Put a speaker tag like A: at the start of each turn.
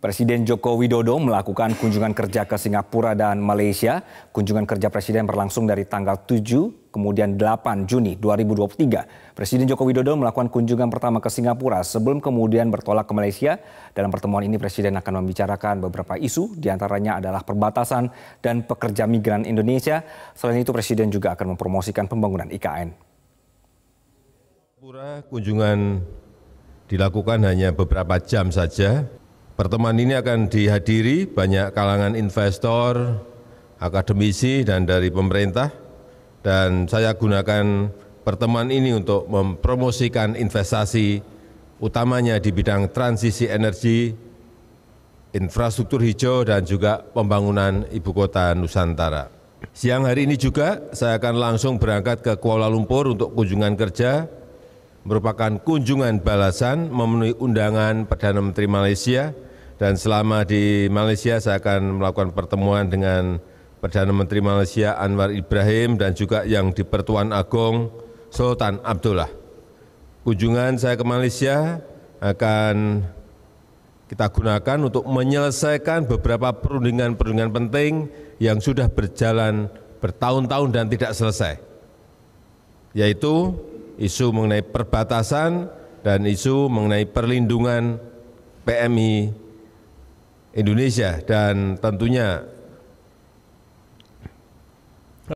A: Presiden Joko Widodo melakukan kunjungan kerja ke Singapura dan Malaysia. Kunjungan kerja presiden berlangsung dari tanggal 7 kemudian 8 Juni 2023. Presiden Joko Widodo melakukan kunjungan pertama ke Singapura sebelum kemudian bertolak ke Malaysia. Dalam pertemuan ini presiden akan membicarakan beberapa isu diantaranya adalah perbatasan dan pekerja migran Indonesia. Selain itu presiden juga akan mempromosikan pembangunan IKN.
B: Singapura kunjungan dilakukan hanya beberapa jam saja Pertemuan ini akan dihadiri banyak kalangan investor, akademisi, dan dari pemerintah. Dan saya gunakan pertemuan ini untuk mempromosikan investasi utamanya di bidang transisi energi, infrastruktur hijau, dan juga pembangunan ibu kota Nusantara. Siang hari ini juga saya akan langsung berangkat ke Kuala Lumpur untuk kunjungan kerja, merupakan kunjungan balasan memenuhi undangan Perdana Menteri Malaysia, dan selama di Malaysia saya akan melakukan pertemuan dengan Perdana Menteri Malaysia Anwar Ibrahim dan juga yang di Pertuan Agong Sultan Abdullah. Kunjungan saya ke Malaysia akan kita gunakan untuk menyelesaikan beberapa perundingan-perundingan penting yang sudah berjalan bertahun-tahun dan tidak selesai, yaitu isu mengenai perbatasan dan isu mengenai perlindungan PMI Indonesia dan tentunya